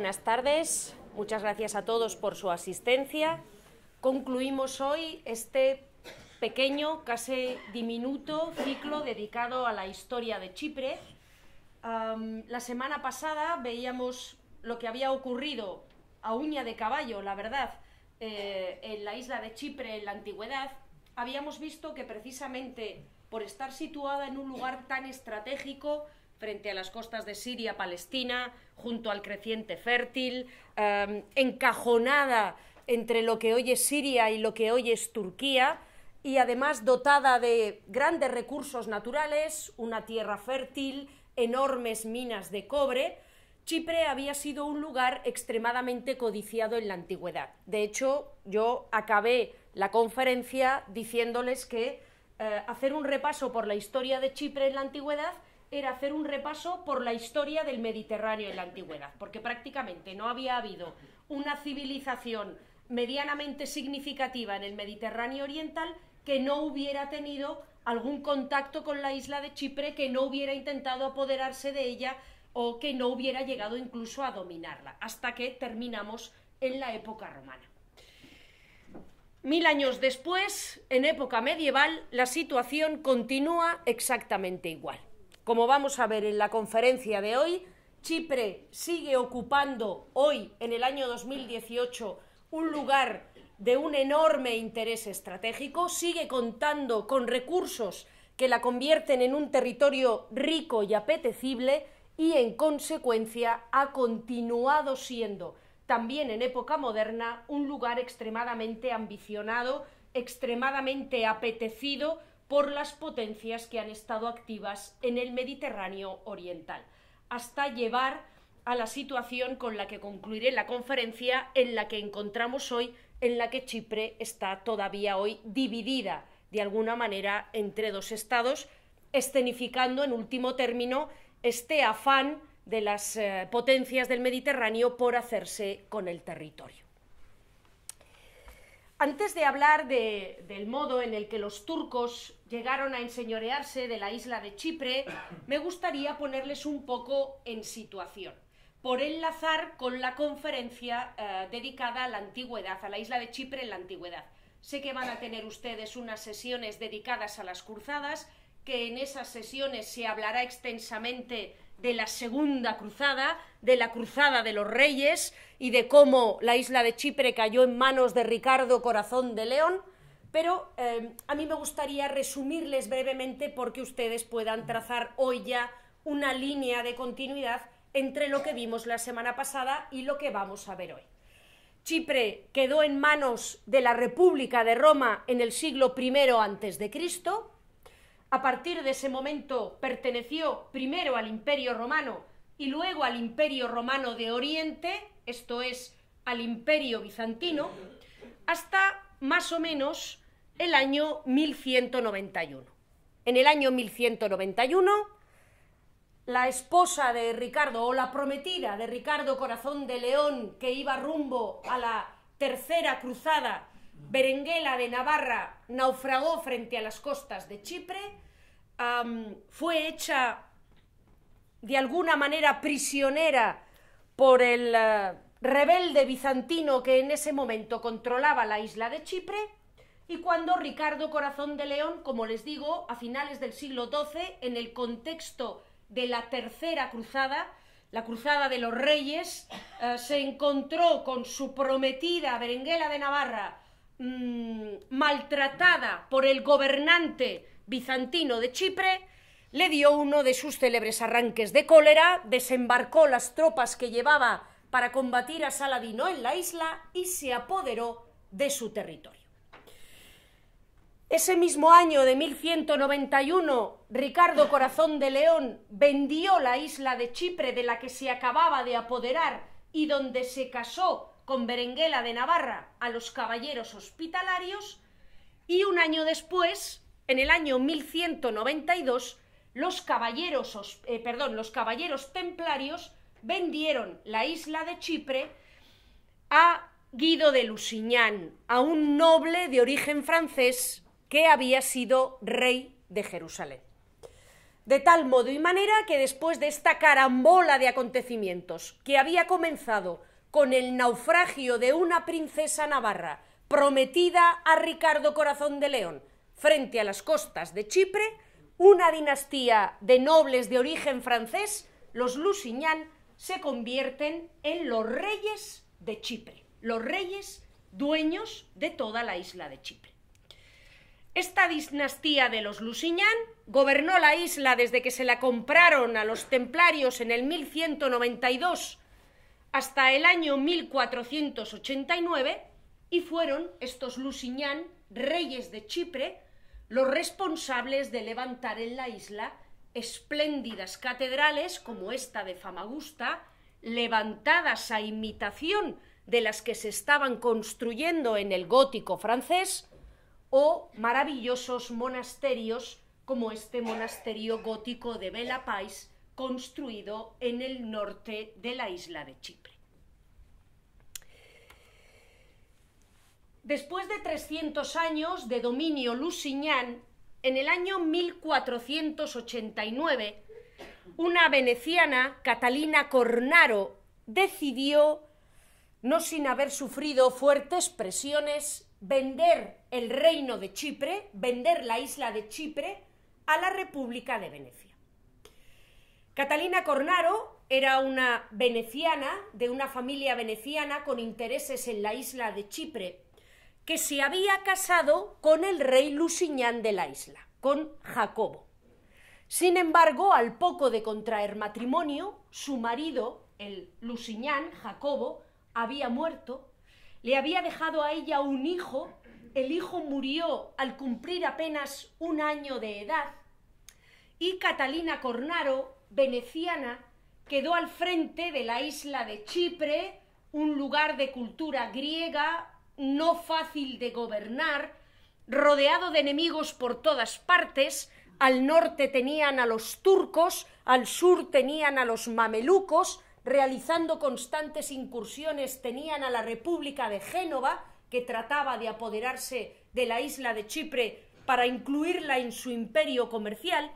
buenas tardes. Muchas gracias a todos por su asistencia. Concluimos hoy este pequeño, casi diminuto ciclo dedicado a la historia de Chipre. la semana pasada veíamos lo que había ocurrido a uña de caballo, la verdad, eh, en la isla de Chipre en la antigüedad. Habíamos visto que precisamente por estar situada en un lugar tan estratégico, frente a las costas de Siria, Palestina, junto al creciente fértil, em, encajonada entre lo que hoy es Siria y lo que hoy es Turquía, y además dotada de grandes recursos naturales, una tierra fértil, enormes minas de cobre, Chipre había sido un lugar extremadamente codiciado en la antigüedad. De hecho, yo acabé la conferencia diciéndoles que eh, hacer un repaso por la historia de Chipre en la antigüedad era hacer un repaso por la historia del Mediterráneo en la antigüedad, porque prácticamente no había habido una civilización medianamente significativa en el Mediterráneo oriental que no hubiera tenido algún contacto con la isla de Chipre, que no hubiera intentado apoderarse de ella o que no hubiera llegado incluso a dominarla, hasta que terminamos en la época romana. Mil años después, en época medieval, la situación continúa exactamente igual. Como vamos a ver en la conferencia de hoy, Chipre sigue ocupando hoy, en el año 2018, un lugar de un enorme interés estratégico, sigue contando con recursos que la convierten en un territorio rico y apetecible y, en consecuencia, ha continuado siendo, también en época moderna, un lugar extremadamente ambicionado, extremadamente apetecido por las potencias que han estado activas en el Mediterráneo Oriental, hasta llevar a la situación con la que concluiré la conferencia en la que encontramos hoy, en la que Chipre está todavía hoy dividida de alguna manera entre dos estados, escenificando en último término este afán de las eh, potencias del Mediterráneo por hacerse con el territorio. Antes de hablar del modo en el que los turcos llegaron a enseñorearse de la isla de Chipre, me gustaría ponerles un poco en situación, por enlazar con la conferencia eh, dedicada a la antigüedad, a la isla de Chipre en la antigüedad. Sé que van a tener ustedes unas sesiones dedicadas a las cruzadas, que en esas sesiones se hablará extensamente de la segunda cruzada, de la cruzada de los reyes y de cómo la isla de Chipre cayó en manos de Ricardo Corazón de León pero em, a mí me gustaría resumirles brevemente porque ustedes puedan trazar hoy ya una línea de continuidad entre lo que vimos la semana pasada y lo que vamos a ver hoy. Chipre quedó en manos de la República de Roma en el siglo I antes de Cristo. A partir de ese momento perteneció primero al Imperio Romano y luego al Imperio Romano de Oriente, esto es, al Imperio Bizantino, hasta más o menos el año 1191. En el año 1191, la esposa de Ricardo o la prometida de Ricardo Corazón de León, que iba rumbo a la tercera cruzada, Berenguela de Navarra, naufragó frente a las costas de Chipre, fue hecha de alguna manera prisionera por el... Eh, rebelde bizantino que en ese momento controlaba la isla de Chipre, y cuando Ricardo Corazón de León, como les digo, a finales del siglo XII, en el contexto de la Tercera Cruzada, la Cruzada de los Reyes, eh, se encontró con su prometida Berenguela de Navarra mm, maltratada por el gobernante bizantino de Chipre, le dio uno de sus célebres arranques de cólera, desembarcó las tropas que llevaba para combatir a Saladino en la isla y se apoderó de su territorio. Ese mismo año de 1191, Ricardo Corazón de León vendió la isla de Chipre de la que se acababa de apoderar y donde se casó con Berenguela de Navarra a los caballeros hospitalarios y un año después, en el año 1192, los caballeros, eh, perdón, los caballeros templarios vendieron la isla de Chipre a Guido de Lusignan, a un noble de origen francés que había sido rey de Jerusalén. De tal modo y manera que después de esta carambola de acontecimientos que había comenzado con el naufragio de una princesa navarra prometida a Ricardo Corazón de León frente a las costas de Chipre, una dinastía de nobles de origen francés, los Lusignan, se convierten en los reyes de Chipre, los reyes dueños de toda la isla de Chipre. Esta dinastía de los Lusignan gobernó la isla desde que se la compraron a los templarios en el 1192 hasta el año 1489 y fueron estos Lusignan, reyes de Chipre, los responsables de levantar en la isla espléndidas catedrales como esta de Famagusta, levantadas a imitación de las que se estaban construyendo en el gótico francés, o maravillosos monasterios como este monasterio gótico de Belapais, construido en el norte de la isla de Chipre. Después de 300 años de dominio lusiñán, en el año 1489, una veneciana, Catalina Cornaro, decidió, no sin haber sufrido fuertes presiones, vender el reino de Chipre, vender la isla de Chipre a la República de Venecia. Catalina Cornaro era una veneciana de una familia veneciana con intereses en la isla de Chipre que se había casado con el rey Lusiñán de la isla, con Jacobo. Sin embargo, al poco de contraer matrimonio, su marido, el Lusiñán, Jacobo, había muerto, le había dejado a ella un hijo, el hijo murió al cumplir apenas un año de edad, y Catalina Cornaro, veneciana, quedó al frente de la isla de Chipre, un lugar de cultura griega, no fácil de gobernar, rodeado de enemigos por todas partes, al norte tenían a los turcos, al sur tenían a los mamelucos, realizando constantes incursiones tenían a la República de Génova, que trataba de apoderarse de la isla de Chipre para incluirla en su imperio comercial,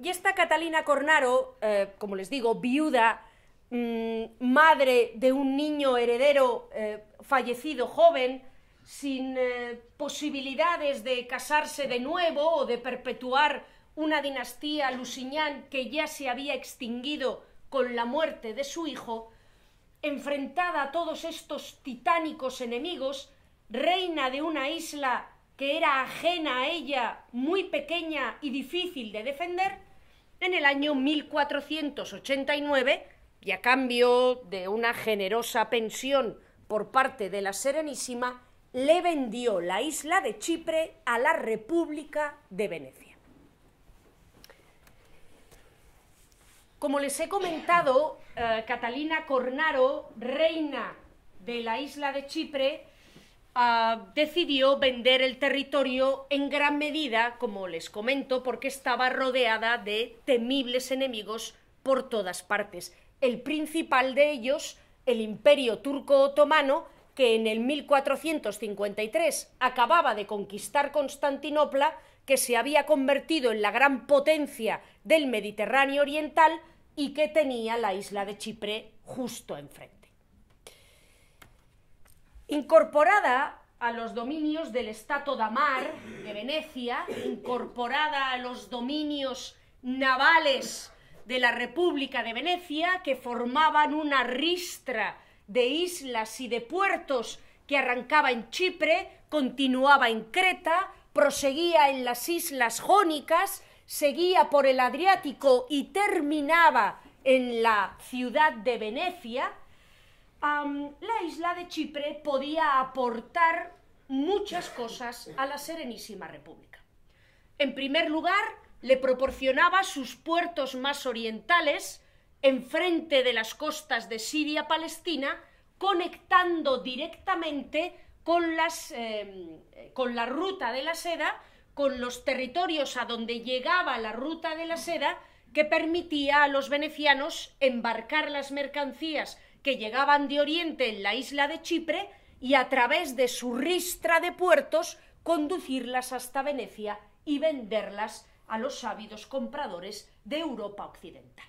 y esta Catalina Cornaro, eh, como les digo, viuda Mm, madre de un niño heredero eh, fallecido joven, sin eh, posibilidades de casarse de nuevo o de perpetuar una dinastía lusiñán que ya se había extinguido con la muerte de su hijo, enfrentada a todos estos titánicos enemigos, reina de una isla que era ajena a ella, muy pequeña y difícil de defender, en el año 1489 y a cambio de una generosa pensión por parte de la Serenísima, le vendió la isla de Chipre a la República de Venecia. Como les he comentado, eh, Catalina Cornaro, reina de la isla de Chipre, eh, decidió vender el territorio en gran medida, como les comento, porque estaba rodeada de temibles enemigos por todas partes el principal de ellos, el imperio turco-otomano, que en el 1453 acababa de conquistar Constantinopla, que se había convertido en la gran potencia del Mediterráneo Oriental y que tenía la isla de Chipre justo enfrente. Incorporada a los dominios del Estado mar de Venecia, incorporada a los dominios navales de la República de Venecia que formaban una ristra de islas y de puertos que arrancaba en Chipre, continuaba en Creta, proseguía en las islas jónicas, seguía por el Adriático y terminaba en la ciudad de Venecia, la isla de Chipre podía aportar muchas cosas a la Serenísima República. En primer lugar, le proporcionaba sus puertos más orientales enfrente de las costas de Siria-Palestina, conectando directamente con, las, em, con la ruta de la seda, con los territorios a donde llegaba la ruta de la seda, que permitía a los venecianos embarcar las mercancías que llegaban de Oriente en la isla de Chipre y a través de su ristra de puertos conducirlas hasta Venecia y venderlas a los ávidos compradores de Europa Occidental.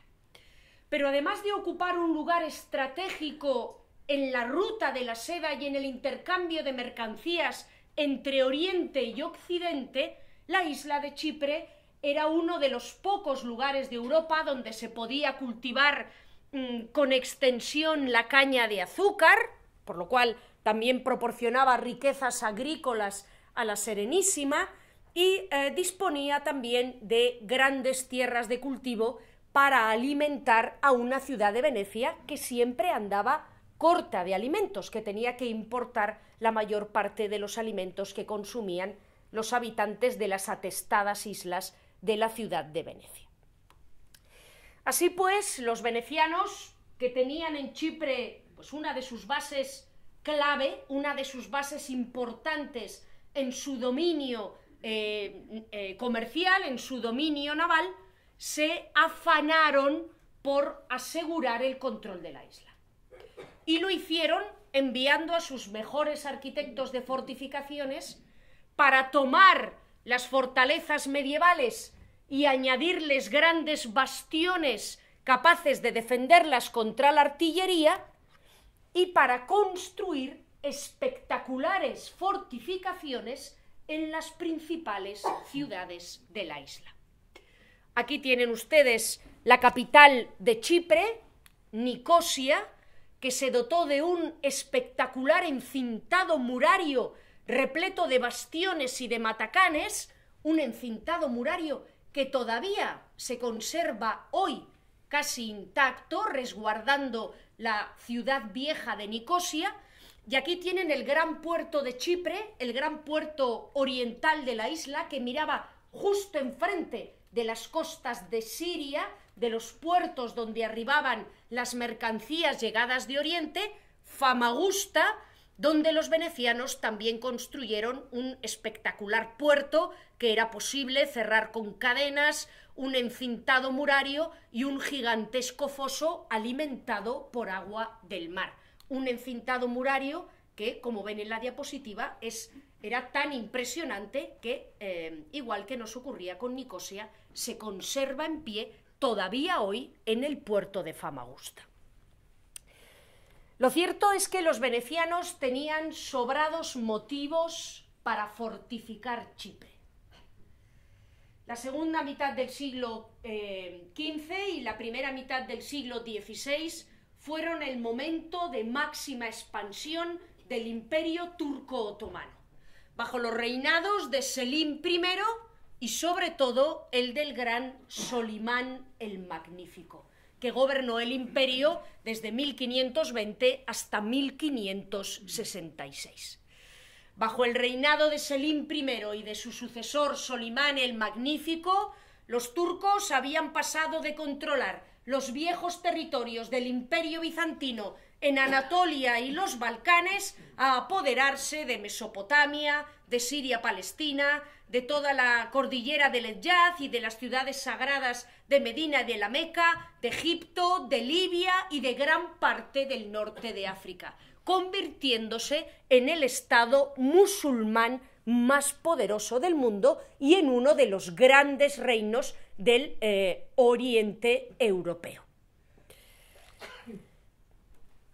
Pero además de ocupar un lugar estratégico en la ruta de la seda y en el intercambio de mercancías entre Oriente y Occidente, la isla de Chipre era uno de los pocos lugares de Europa donde se podía cultivar mm, con extensión la caña de azúcar, por lo cual también proporcionaba riquezas agrícolas a la Serenísima, y eh, disponía también de grandes tierras de cultivo para alimentar a una ciudad de Venecia que siempre andaba corta de alimentos, que tenía que importar la mayor parte de los alimentos que consumían los habitantes de las atestadas islas de la ciudad de Venecia. Así pues, los venecianos, que tenían en Chipre pues, una de sus bases clave, una de sus bases importantes en su dominio eh, eh, comercial, en su dominio naval, se afanaron por asegurar el control de la isla. Y lo hicieron enviando a sus mejores arquitectos de fortificaciones para tomar las fortalezas medievales y añadirles grandes bastiones capaces de defenderlas contra la artillería y para construir espectaculares fortificaciones en las principales ciudades de la isla. Aquí tienen ustedes la capital de Chipre, Nicosia, que se dotó de un espectacular encintado murario repleto de bastiones y de matacanes, un encintado murario que todavía se conserva hoy casi intacto, resguardando la ciudad vieja de Nicosia, y aquí tienen el gran puerto de Chipre, el gran puerto oriental de la isla, que miraba justo enfrente de las costas de Siria, de los puertos donde arribaban las mercancías llegadas de Oriente, Famagusta, donde los venecianos también construyeron un espectacular puerto que era posible cerrar con cadenas, un encintado murario y un gigantesco foso alimentado por agua del mar un encintado murario que, como ven en la diapositiva, es, era tan impresionante que, eh, igual que nos ocurría con Nicosia, se conserva en pie todavía hoy en el puerto de Famagusta. Lo cierto es que los venecianos tenían sobrados motivos para fortificar Chipre. La segunda mitad del siglo XV eh, y la primera mitad del siglo XVI fueron el momento de máxima expansión del imperio turco-otomano, bajo los reinados de Selim I y sobre todo el del gran Solimán el Magnífico, que gobernó el imperio desde 1520 hasta 1566. Bajo el reinado de Selim I y de su sucesor Solimán el Magnífico, los turcos habían pasado de controlar los viejos territorios del imperio bizantino en Anatolia y los Balcanes a apoderarse de Mesopotamia, de Siria-Palestina, de toda la cordillera del Edjaz y de las ciudades sagradas de Medina y de la Meca, de Egipto, de Libia y de gran parte del norte de África, convirtiéndose en el Estado musulmán más poderoso del mundo y en uno de los grandes reinos del eh, Oriente Europeo.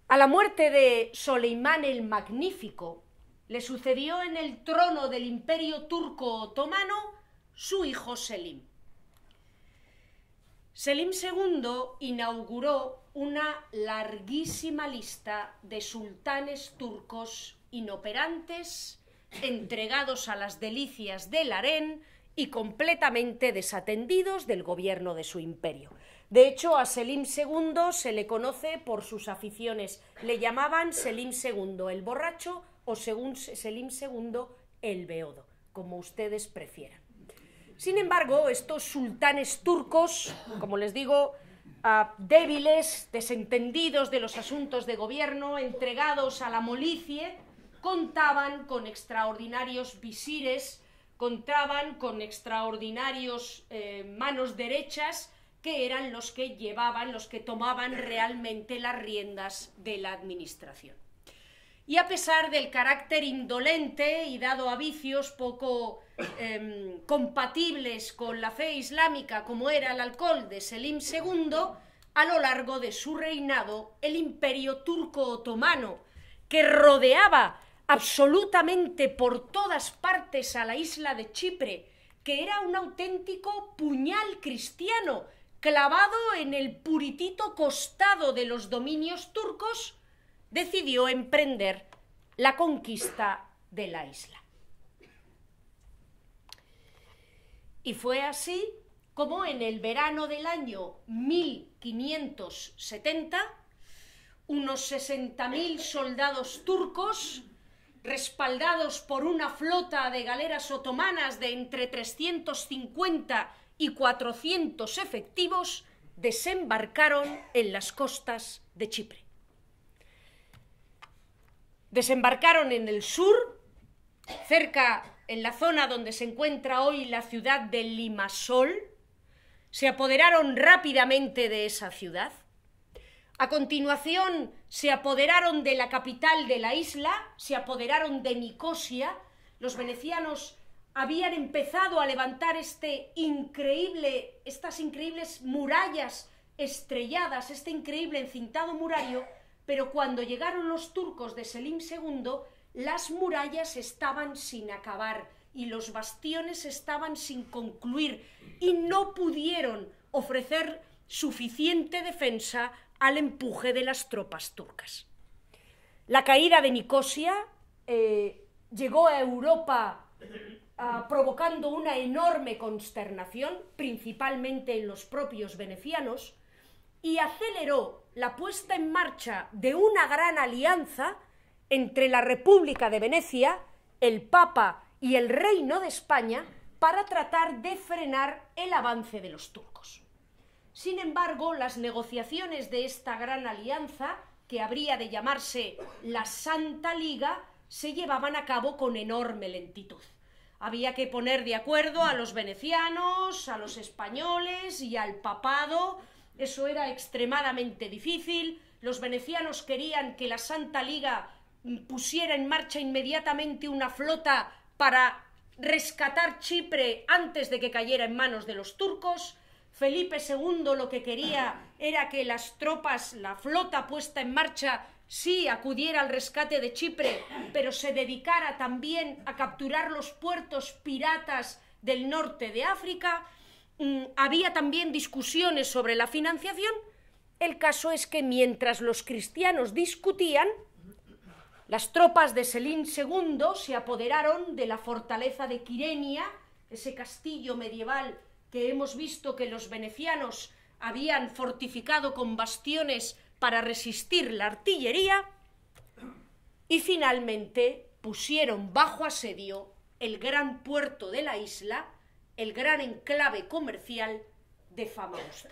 A la muerte de Soleimán el Magnífico le sucedió en el trono del Imperio Turco Otomano su hijo Selim. Selim II inauguró una larguísima lista de sultanes turcos inoperantes, entregados a las delicias del harén, y completamente desatendidos del gobierno de su imperio. De hecho, a Selim II se le conoce por sus aficiones. Le llamaban Selim II el borracho o según Selim II el beodo, como ustedes prefieran. Sin embargo, estos sultanes turcos, como les digo, débiles, desentendidos de los asuntos de gobierno, entregados a la molicie, contaban con extraordinarios visires contaban con extraordinarios eh, manos derechas que eran los que llevaban, los que tomaban realmente las riendas de la administración. Y a pesar del carácter indolente y dado a vicios poco em, compatibles con la fe islámica como era el alcohol de Selim II, a lo largo de su reinado el imperio turco otomano, que rodeaba absolutamente por todas partes a la isla de Chipre, que era un auténtico puñal cristiano clavado en el puritito costado de los dominios turcos, decidió emprender la conquista de la isla. Y fue así como en el verano del año 1570, unos 60.000 soldados turcos respaldados por una flota de galeras otomanas de entre 350 y 400 efectivos, desembarcaron en las costas de Chipre. Desembarcaron en el sur, cerca en la zona donde se encuentra hoy la ciudad de Limasol, se apoderaron rápidamente de esa ciudad, a continuación se apoderaron de la capital de la isla, se apoderaron de Nicosia. Los venecianos habían empezado a levantar este increíble, estas increíbles murallas estrelladas, este increíble encintado murario, pero cuando llegaron los turcos de Selim II, las murallas estaban sin acabar y los bastiones estaban sin concluir y no pudieron ofrecer suficiente defensa al empuje de las tropas turcas. La caída de Nicosia eh, llegó a Europa ah, provocando una enorme consternación, principalmente en los propios venecianos, y aceleró la puesta en marcha de una gran alianza entre la República de Venecia, el Papa y el Reino de España para tratar de frenar el avance de los turcos. Sin embargo, las negociaciones de esta gran alianza, que habría de llamarse la Santa Liga, se llevaban a cabo con enorme lentitud. Había que poner de acuerdo a los venecianos, a los españoles y al papado. Eso era extremadamente difícil. Los venecianos querían que la Santa Liga pusiera en marcha inmediatamente una flota para rescatar Chipre antes de que cayera en manos de los turcos. Felipe II lo que quería era que las tropas, la flota puesta en marcha, sí acudiera al rescate de Chipre, pero se dedicara también a capturar los puertos piratas del norte de África, mm, había también discusiones sobre la financiación. El caso es que mientras los cristianos discutían, las tropas de Selim II se apoderaron de la fortaleza de Quirenia, ese castillo medieval que hemos visto que los venecianos habían fortificado con bastiones para resistir la artillería y finalmente pusieron bajo asedio el gran puerto de la isla, el gran enclave comercial de Famagusta.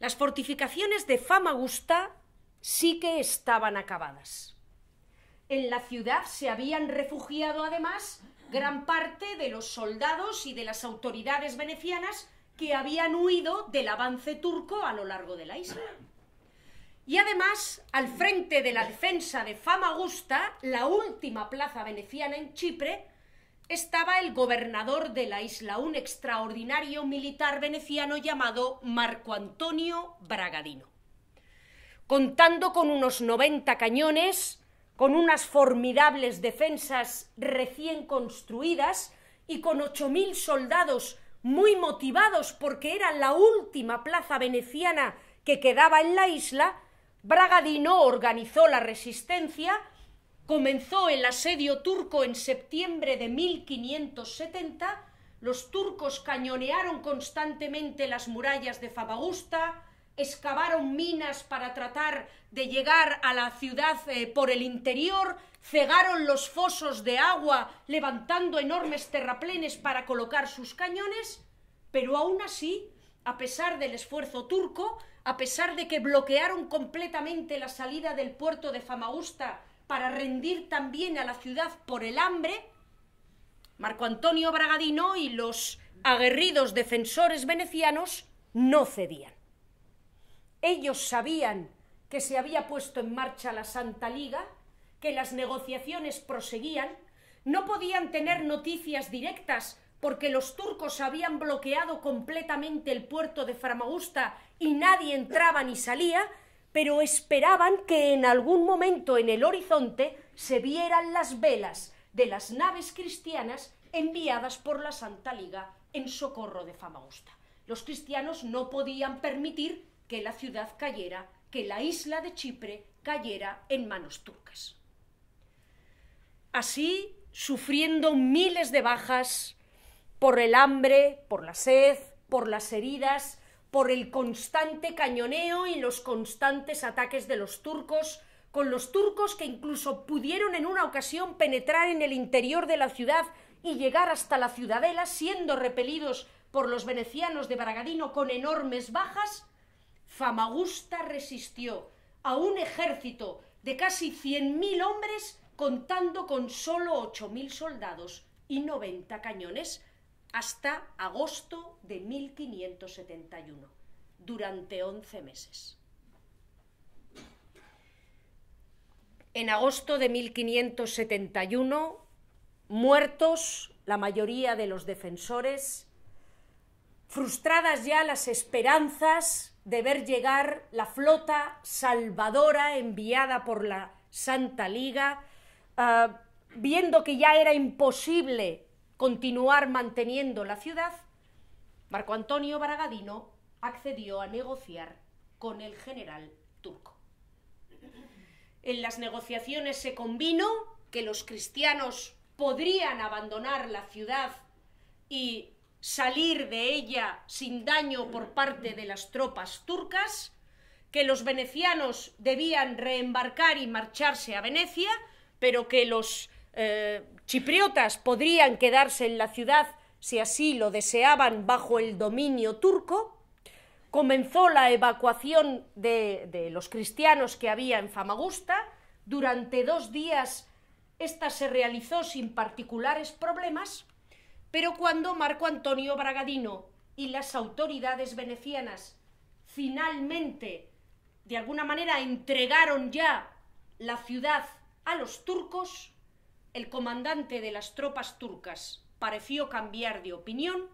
Las fortificaciones de Famagusta sí que estaban acabadas. En la ciudad se habían refugiado además gran parte de los soldados y de las autoridades venecianas que habían huido del avance turco a lo largo de la isla. Y además, al frente de la defensa de Famagusta, la última plaza veneciana en Chipre, estaba el gobernador de la isla, un extraordinario militar veneciano llamado Marco Antonio Bragadino. Contando con unos 90 cañones, con unas formidables defensas recién construidas y con ocho mil soldados muy motivados porque era la última plaza veneciana que quedaba en la isla, Bragadino organizó la resistencia, comenzó el asedio turco en septiembre de 1570, los turcos cañonearon constantemente las murallas de Famagusta, excavaron minas para tratar de llegar a la ciudad eh, por el interior, cegaron los fosos de agua levantando enormes terraplenes para colocar sus cañones, pero aún así, a pesar del esfuerzo turco, a pesar de que bloquearon completamente la salida del puerto de Famagusta para rendir también a la ciudad por el hambre, Marco Antonio Bragadino y los aguerridos defensores venecianos no cedían. Ellos sabían que se había puesto en marcha la Santa Liga, que las negociaciones proseguían, no podían tener noticias directas porque los turcos habían bloqueado completamente el puerto de Famagusta y nadie entraba ni salía, pero esperaban que en algún momento en el horizonte se vieran las velas de las naves cristianas enviadas por la Santa Liga en socorro de Famagusta. Los cristianos no podían permitir la ciudad cayera, que la isla de Chipre cayera en manos turcas. Así, sufriendo miles de bajas por el hambre, por la sed, por las heridas, por el constante cañoneo y los constantes ataques de los turcos, con los turcos que incluso pudieron en una ocasión penetrar en el interior de la ciudad y llegar hasta la ciudadela, siendo repelidos por los venecianos de Bragadino con enormes bajas, Famagusta resistió a un ejército de casi 100.000 hombres contando con solo 8.000 soldados y 90 cañones hasta agosto de 1571, durante 11 meses. En agosto de 1571, muertos la mayoría de los defensores, frustradas ya las esperanzas de ver llegar la flota salvadora enviada por la Santa Liga, ah, viendo que ya era imposible continuar manteniendo la ciudad, Marco Antonio Baragadino accedió a negociar con el general turco. En las negociaciones se convino que los cristianos podrían abandonar la ciudad y salir de ella sin daño por parte de las tropas turcas, que los venecianos debían reembarcar y marcharse a Venecia, pero que los eh, chipriotas podrían quedarse en la ciudad si así lo deseaban bajo el dominio turco. Comenzó la evacuación de, de los cristianos que había en Famagusta. Durante dos días esta se realizó sin particulares problemas pero cuando Marco Antonio Bragadino y las autoridades venecianas finalmente, de alguna manera, entregaron ya la ciudad a los turcos, el comandante de las tropas turcas pareció cambiar de opinión,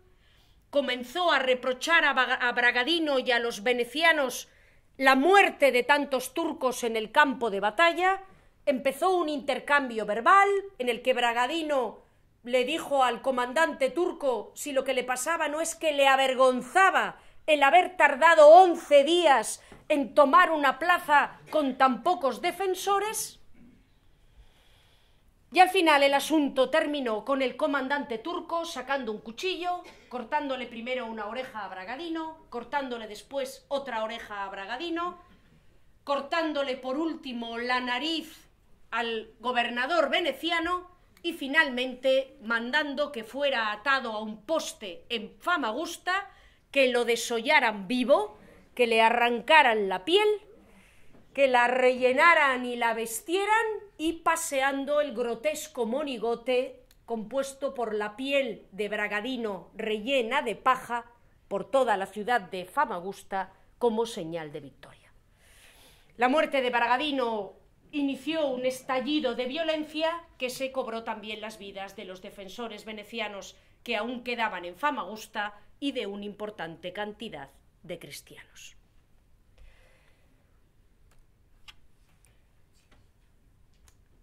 comenzó a reprochar a, Bragadino y a los venecianos la muerte de tantos turcos en el campo de batalla, empezó un intercambio verbal en el que Bragadino le dijo al comandante turco si lo que le pasaba no es que le avergonzaba el haber tardado once días en tomar una plaza con tan pocos defensores. Y al final el asunto terminó con el comandante turco sacando un cuchillo, cortándole primero una oreja a Bragadino, cortándole después otra oreja a Bragadino, cortándole por último la nariz al gobernador veneciano y finalmente mandando que fuera atado a un poste en Famagusta, que lo desollaran vivo, que le arrancaran la piel, que la rellenaran y la vestieran y paseando el grotesco monigote compuesto por la piel de Bragadino rellena de paja por toda la ciudad de Famagusta como señal de victoria. La muerte de Bragadino inició un estallido de violencia que se cobró también las vidas de los defensores venecianos que aún quedaban en Famagusta y de una importante cantidad de cristianos.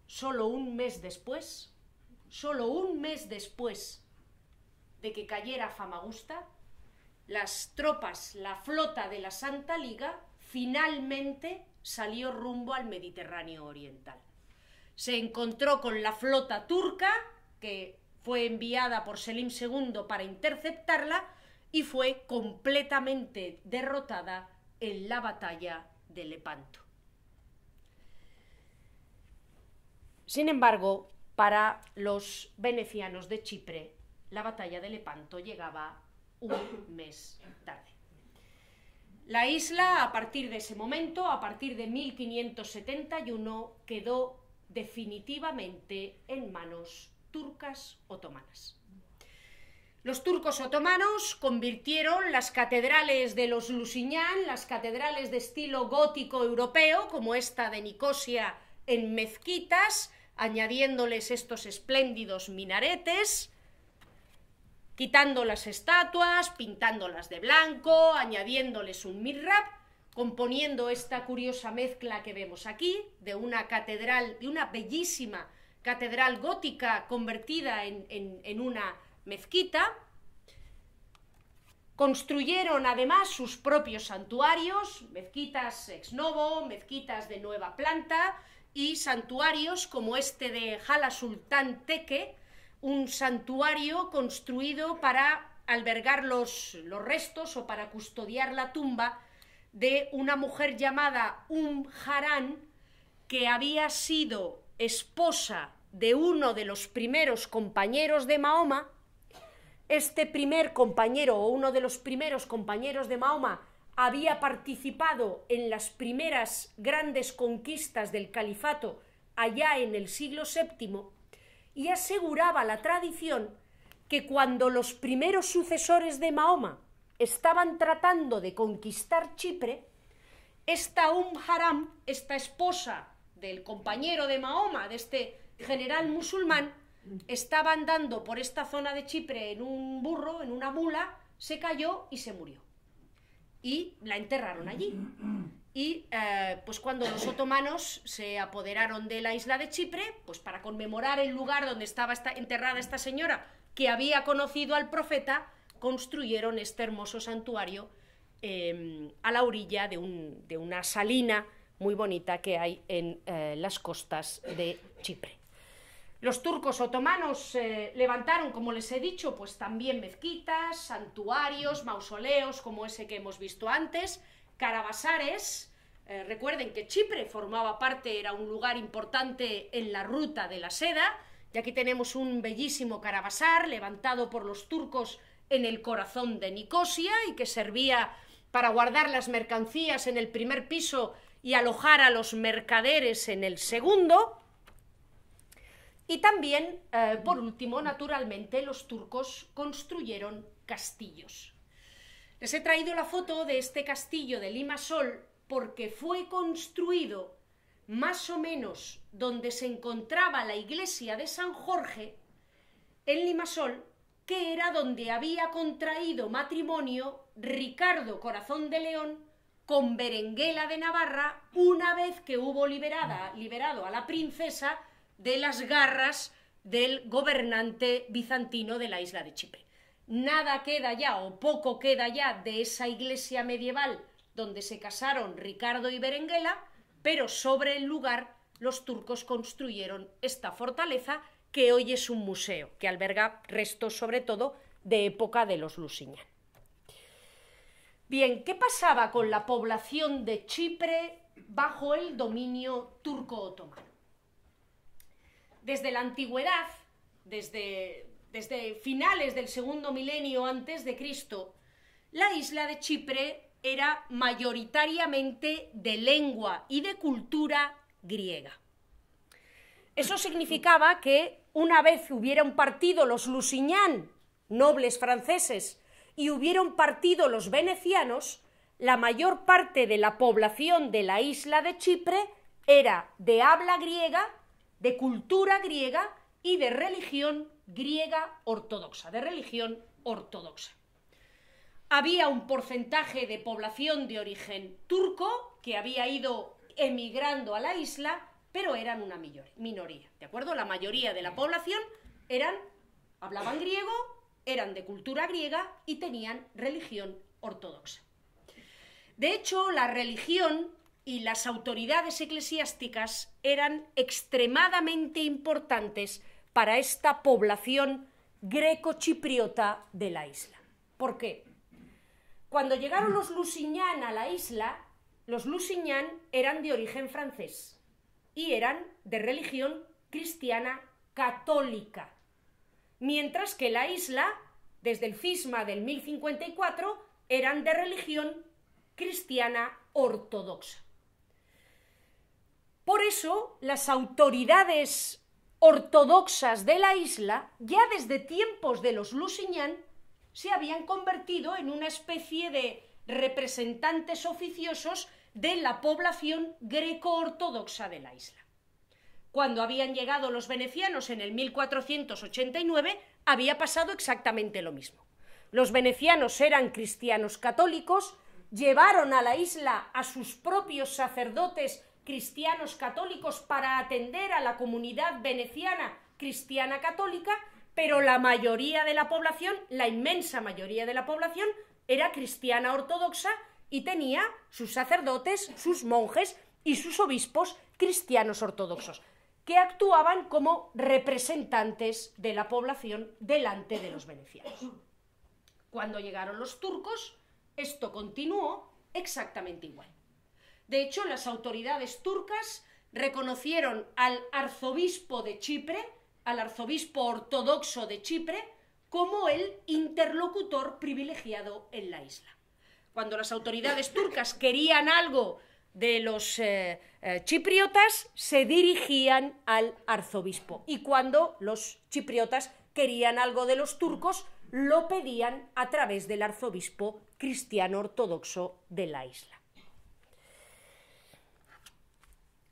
Solo un mes después, solo un mes después de que cayera Famagusta, las tropas, la flota de la Santa Liga, finalmente salió rumbo al Mediterráneo Oriental. Se encontró con la flota turca, que fue enviada por Selim II para interceptarla, y fue completamente derrotada en la batalla de Lepanto. Sin embargo, para los venecianos de Chipre, la batalla de Lepanto llegaba un mes tarde. La isla, a partir de ese momento, a partir de 1571, quedó definitivamente en manos turcas otomanas. Los turcos otomanos convirtieron las catedrales de los Lusignan, las catedrales de estilo gótico europeo, como esta de Nicosia, en mezquitas, añadiéndoles estos espléndidos minaretes, quitando las estatuas, pintándolas de blanco, añadiéndoles un mirrab, componiendo esta curiosa mezcla que vemos aquí de una catedral, de una bellísima catedral gótica convertida en, una mezquita. Construyeron además sus propios santuarios, mezquitas ex novo, mezquitas de nueva planta y santuarios como este de Jala Sultán Teke, un santuario construido para albergar los, restos o para custodiar la tumba de una mujer llamada Um Haran que había sido esposa de uno de los primeros compañeros de Mahoma. Este primer compañero o uno de los primeros compañeros de Mahoma había participado en las primeras grandes conquistas del califato allá en el siglo VII y aseguraba la tradición que cuando los primeros sucesores de Mahoma estaban tratando de conquistar Chipre, esta Um Haram, esta esposa del compañero de Mahoma, de este general musulmán, estaba andando por esta zona de Chipre en un burro, en una mula, se cayó y se murió. Y la enterraron allí y eh, pues cuando los otomanos se apoderaron de la isla de Chipre, pues para conmemorar el lugar donde estaba enterrada esta señora que había conocido al profeta, construyeron este hermoso santuario em, a la orilla de, una salina muy bonita que hay en eh, las costas de Chipre. Los turcos otomanos eh, levantaron, como les he dicho, pues también mezquitas, santuarios, mausoleos, como ese que hemos visto antes, caravasares, eh, recuerden que Chipre formaba parte, era un lugar importante en la ruta de la seda, y aquí tenemos un bellísimo caravasar levantado por los turcos en el corazón de Nicosia y que servía para guardar las mercancías en el primer piso y alojar a los mercaderes en el segundo. Y también, eh, por último, naturalmente, los turcos construyeron castillos. Les he traído la foto de este castillo de Limasol porque fue construido más o menos donde se encontraba la iglesia de San Jorge, en Limasol, que era donde había contraído matrimonio Ricardo Corazón de León con Berenguela de Navarra una vez que hubo liberado a la princesa de las garras del gobernante bizantino de la isla de Chipre. Nada queda ya o poco queda ya de esa iglesia medieval donde se casaron Ricardo y Berenguela, pero sobre el lugar los turcos construyeron esta fortaleza que hoy es un museo, que alberga restos sobre todo de época de los Lusiñán. Bien, ¿qué pasaba con la población de Chipre bajo el dominio turco-otomano? Desde la antigüedad, desde, desde finales del segundo milenio antes de Cristo, la isla de Chipre era mayoritariamente de lengua y de cultura griega. Eso significaba que una vez hubieran partido los Lusignan, nobles franceses, y hubiera partido los venecianos, la mayor parte de la población de la isla de Chipre era de habla griega, de cultura griega y de religión griega ortodoxa, de religión ortodoxa había un porcentaje de población de origen turco que había ido emigrando a la isla, pero eran una minoría, ¿de acuerdo? La mayoría de la población eran, hablaban griego, eran de cultura griega y tenían religión ortodoxa. De hecho, la religión y las autoridades eclesiásticas eran extremadamente importantes para esta población greco-chipriota de la isla. ¿Por qué? Cuando llegaron los Lusignan a la isla, los Lusignan eran de origen francés y eran de religión cristiana católica, mientras que la isla, desde el cisma del 1054, eran de religión cristiana ortodoxa. Por eso, las autoridades ortodoxas de la isla, ya desde tiempos de los Lusignan, se habían convertido en una especie de representantes oficiosos de la población greco-ortodoxa de la isla. Cuando habían llegado los venecianos en el 1489, había pasado exactamente lo mismo. Los venecianos eran cristianos católicos, llevaron a la isla a sus propios sacerdotes cristianos católicos para atender a la comunidad veneciana cristiana católica pero la mayoría de la población, la inmensa mayoría de la población, era cristiana ortodoxa y tenía sus sacerdotes, sus monjes y sus obispos cristianos ortodoxos, que actuaban como representantes de la población delante de los venecianos. Cuando llegaron los turcos, esto continuó exactamente igual. De hecho, las autoridades turcas reconocieron al arzobispo de Chipre, al arzobispo ortodoxo de Chipre como el interlocutor privilegiado en la isla. Cuando las autoridades turcas querían algo de los eh, eh, chipriotas, se dirigían al arzobispo. Y cuando los chipriotas querían algo de los turcos, lo pedían a través del arzobispo cristiano ortodoxo de la isla.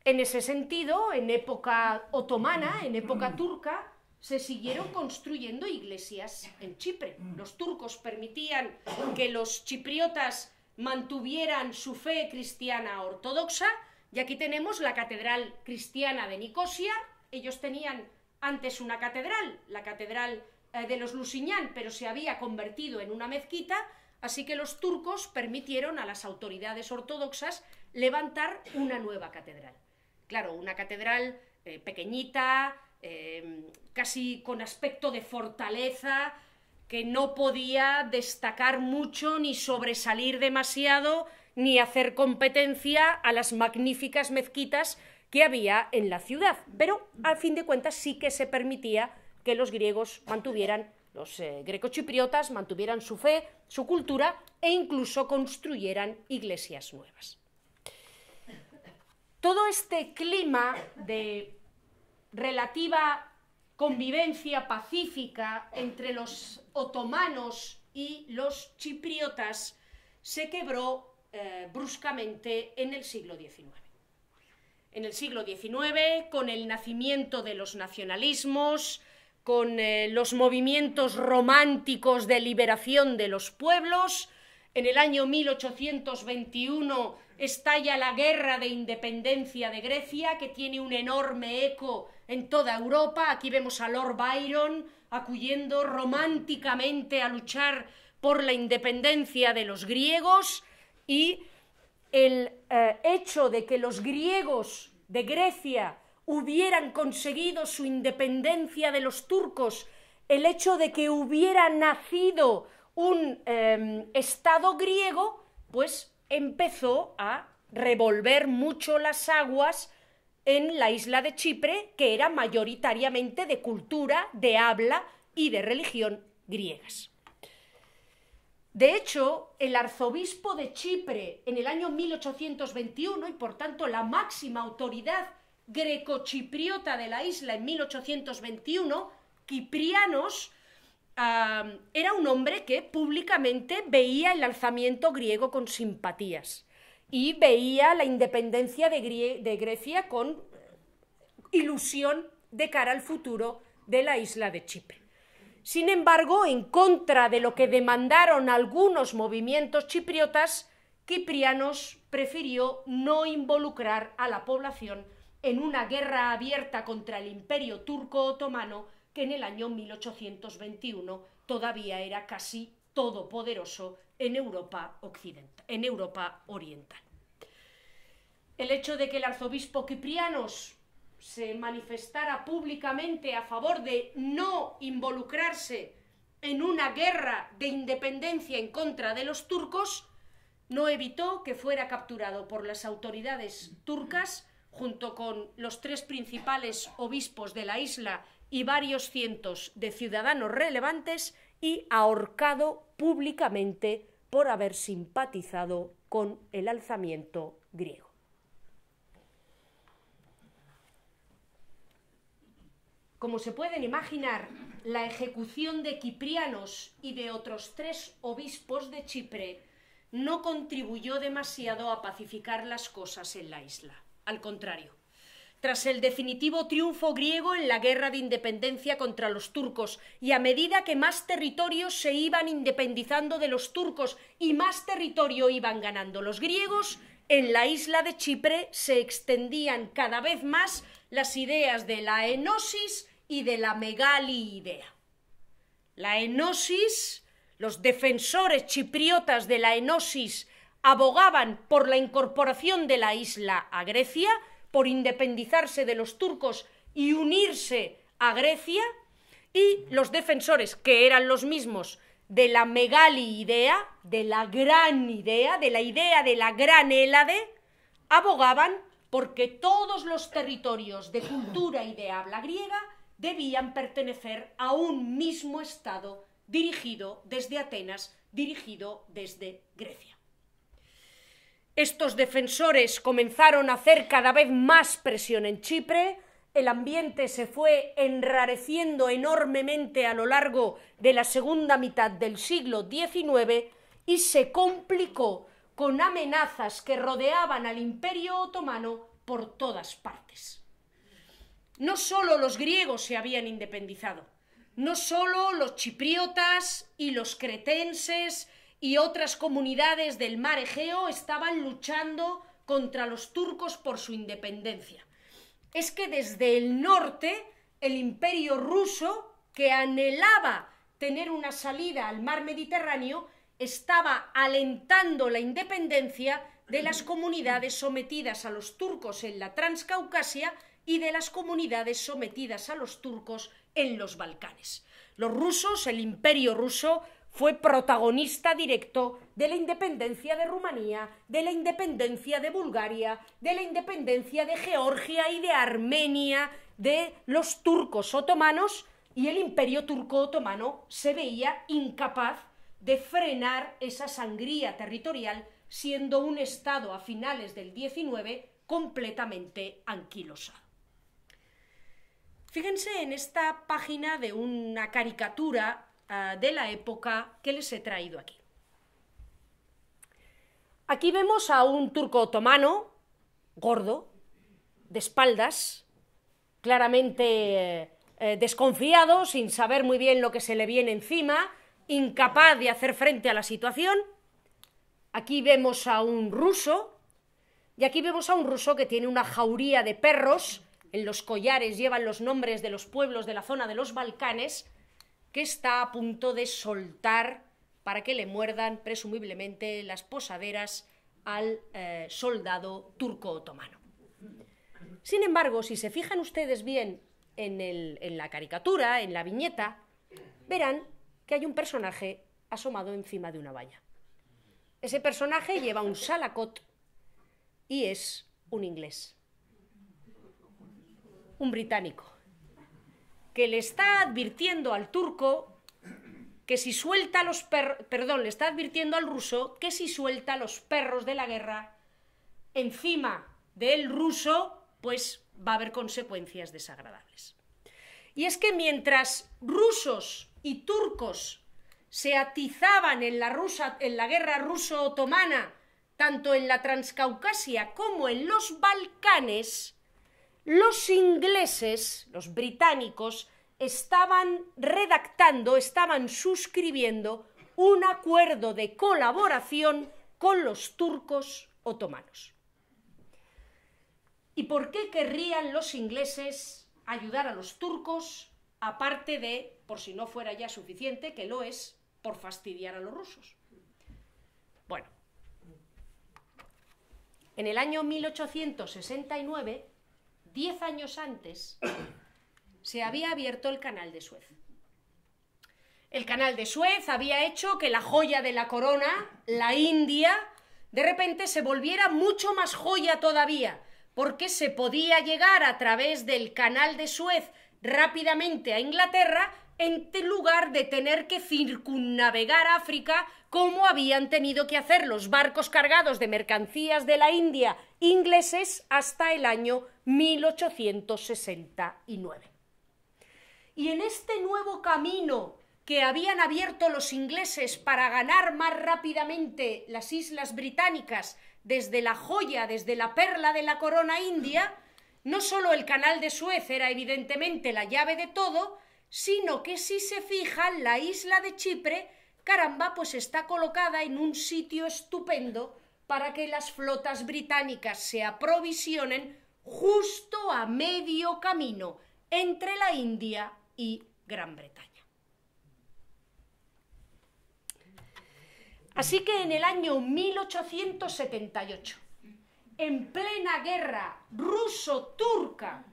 En ese sentido, en época otomana, en época mm. turca, se siguieron construyendo iglesias en Chipre. Mm. Los turcos permitían que los chipriotas mantuvieran su fe cristiana ortodoxa y aquí tenemos la catedral cristiana de Nicosia. Ellos tenían antes una catedral, la catedral eh, de los Lusignan, pero se había convertido en una mezquita, así que los turcos permitieron a las autoridades ortodoxas levantar una nueva catedral. Claro, una catedral eh, pequeñita, em, casi con aspecto de fortaleza, que no podía destacar mucho ni sobresalir demasiado ni hacer competencia a las magníficas mezquitas que había en la ciudad. Pero, al fin de cuentas, sí que se permitía que los griegos mantuvieran, los eh, grecochipriotas mantuvieran su fe, su cultura e incluso construyeran iglesias nuevas todo este clima de relativa convivencia pacífica entre los otomanos y los chipriotas se quebró eh, bruscamente en el siglo XIX. En el siglo XIX, con el nacimiento de los nacionalismos, con eh, los movimientos románticos de liberación de los pueblos, en el año 1821 estalla la guerra de independencia de Grecia, que tiene un enorme eco en toda Europa. Aquí vemos a Lord Byron acudiendo románticamente a luchar por la independencia de los griegos y el eh, hecho de que los griegos de Grecia hubieran conseguido su independencia de los turcos, el hecho de que hubiera nacido un em, Estado griego, pues empezó a revolver mucho las aguas en la isla de Chipre, que era mayoritariamente de cultura, de habla y de religión griegas. De hecho, el arzobispo de Chipre en el año 1821, y por tanto la máxima autoridad grecochipriota de la isla en 1821, Ciprianos, era un hombre que públicamente veía el alzamiento griego con simpatías y veía la independencia de Grecia con eh, ilusión de cara al futuro de la isla de Chipre. Sin embargo, en contra de lo que demandaron algunos movimientos chipriotas, Ciprianos prefirió no involucrar a la población en una guerra abierta contra el imperio turco otomano que en el año 1821 todavía era casi todopoderoso en Europa, en Europa oriental. El hecho de que el arzobispo Ciprianos se manifestara públicamente a favor de no involucrarse en una guerra de independencia en contra de los turcos, no evitó que fuera capturado por las autoridades turcas, junto con los tres principales obispos de la isla y varios cientos de ciudadanos relevantes y ahorcado públicamente por haber simpatizado con el alzamiento griego. Como se pueden imaginar, la ejecución de Ciprianos y de otros tres obispos de Chipre no contribuyó demasiado a pacificar las cosas en la isla. Al contrario, tras el definitivo triunfo griego en la guerra de independencia contra los turcos, y a medida que más territorios se iban independizando de los turcos y más territorio iban ganando los griegos, en la isla de Chipre se extendían cada vez más las ideas de la enosis y de la megaliidea. La enosis, los defensores chipriotas de la enosis abogaban por la incorporación de la isla a Grecia por independizarse de los turcos y unirse a Grecia, y los defensores, que eran los mismos de la megali idea, de la gran idea, de la idea de la gran Hélade, abogaban porque todos los territorios de cultura y de habla griega debían pertenecer a un mismo Estado dirigido desde Atenas, dirigido desde Grecia. Estos defensores comenzaron a hacer cada vez más presión en Chipre, el ambiente se fue enrareciendo enormemente a lo largo de la segunda mitad del siglo XIX y se complicó con amenazas que rodeaban al imperio otomano por todas partes. No solo los griegos se habían independizado, no solo los chipriotas y los cretenses y otras comunidades del mar Egeo estaban luchando contra los turcos por su independencia. Es que desde el norte el imperio ruso, que anhelaba tener una salida al mar Mediterráneo, estaba alentando la independencia de las comunidades sometidas a los turcos en la Transcaucasia y de las comunidades sometidas a los turcos en los Balcanes. Los rusos, el imperio ruso, fue protagonista directo de la independencia de Rumanía, de la independencia de Bulgaria, de la independencia de Georgia y de Armenia, de los turcos otomanos, y el imperio turco otomano se veía incapaz de frenar esa sangría territorial, siendo un Estado a finales del XIX completamente anquilosado. Fíjense en esta página de una caricatura Ah, de la época que les he traído aquí. Aquí vemos a un turco otomano, gordo, de espaldas, claramente eh, desconfiado, sin saber muy bien lo que se le viene encima, incapaz de hacer frente a la situación. Aquí vemos a un ruso, y aquí vemos a un ruso que tiene una jauría de perros, en los collares llevan los nombres de los pueblos de la zona de los Balcanes, que está a punto de soltar para que le muerdan presumiblemente las posaderas al eh, soldado turco otomano. Sin embargo, si se fijan ustedes bien en la caricatura, en la viñeta, verán que hay un personaje asomado encima de una valla. Ese personaje lleva un salacot y es un inglés, un británico que le está advirtiendo al turco que si suelta los perros, perdón, le está advirtiendo al ruso que si suelta los perros de la guerra encima del ruso, pues va a haber consecuencias desagradables. Y es que mientras rusos y turcos se atizaban en la, rusa, en la guerra ruso-otomana, tanto en la Transcaucasia como en los Balcanes, los ingleses, los británicos, estaban redactando, estaban suscribiendo un acuerdo de colaboración con los turcos otomanos. ¿Y por qué querrían los ingleses ayudar a los turcos, aparte de, por si no fuera ya suficiente, que lo es, por fastidiar a los rusos? Bueno, en el año 1869, Diez años antes se había abierto el canal de Suez. El canal de Suez había hecho que la joya de la corona, la India, de repente se volviera mucho más joya todavía, porque se podía llegar a través del canal de Suez rápidamente a Inglaterra en lugar de tener que circunnavegar África como habían tenido que hacer los barcos cargados de mercancías de la India ingleses hasta el año 1869. Y en este nuevo camino que habían abierto los ingleses para ganar más rápidamente las islas británicas desde la joya, desde la perla de la corona india, no solo el canal de Suez era evidentemente la llave de todo, sino que si se fijan, la isla de Chipre, caramba, pues está colocada en un sitio estupendo para que las flotas británicas se aprovisionen justo a medio camino entre la India y Gran Bretaña. Así que en el año 1878, en plena guerra ruso-turca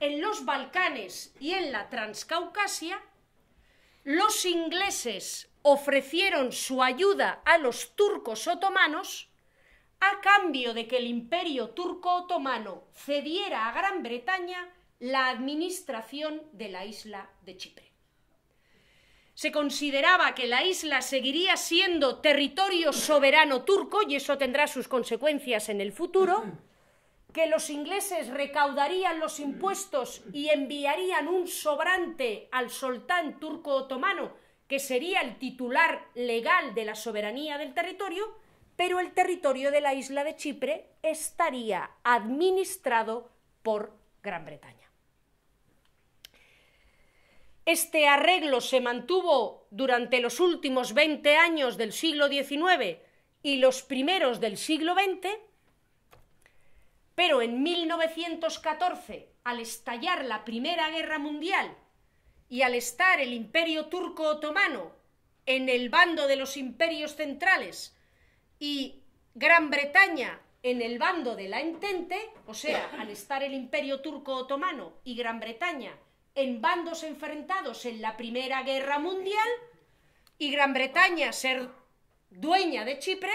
en los Balcanes y en la Transcaucasia, los ingleses ofrecieron su ayuda a los turcos otomanos a cambio de que el imperio turco-otomano cediera a Gran Bretaña la administración de la isla de Chipre. Se consideraba que la isla seguiría siendo territorio soberano turco, y eso tendrá sus consecuencias en el futuro, que los ingleses recaudarían los impuestos y enviarían un sobrante al sultán turco otomano, que sería el titular legal de la soberanía del territorio, pero el territorio de la isla de Chipre estaría administrado por Gran Bretaña. Este arreglo se mantuvo durante los últimos 20 años del siglo XIX y los primeros del siglo XX, pero en 1914, al estallar la Primera Guerra Mundial y al estar el Imperio Turco Otomano en el bando de los imperios centrales, y Gran Bretaña en el bando de la Entente, o sea, al estar el Imperio Turco Otomano y Gran Bretaña en bandos enfrentados en la Primera Guerra Mundial, y Gran Bretaña ser dueña de Chipre,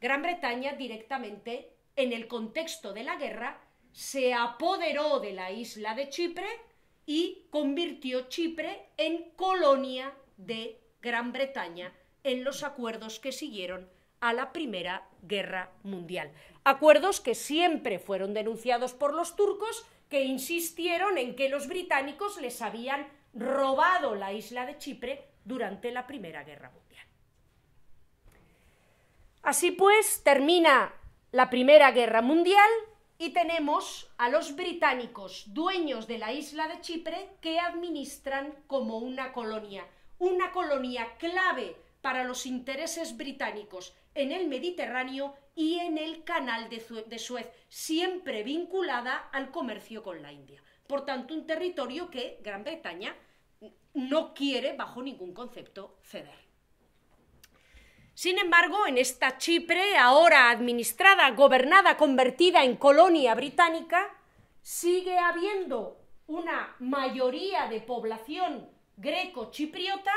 Gran Bretaña directamente, en el contexto de la guerra, se apoderó de la isla de Chipre y convirtió Chipre en colonia de Gran Bretaña en los acuerdos que siguieron a la Primera Guerra Mundial. Acuerdos que siempre fueron denunciados por los turcos, que insistieron en que los británicos les habían robado la isla de Chipre durante la Primera Guerra Mundial. Así pues, termina la Primera Guerra Mundial y tenemos a los británicos, dueños de la isla de Chipre, que administran como una colonia, una colonia clave para los intereses británicos en el Mediterráneo y en el canal de, Suez, siempre vinculada al comercio con la India. Por tanto, un territorio que Gran Bretaña no quiere bajo ningún concepto ceder. Sin embargo, en esta Chipre, ahora administrada, gobernada, convertida en colonia británica, sigue habiendo una mayoría de población greco-chipriota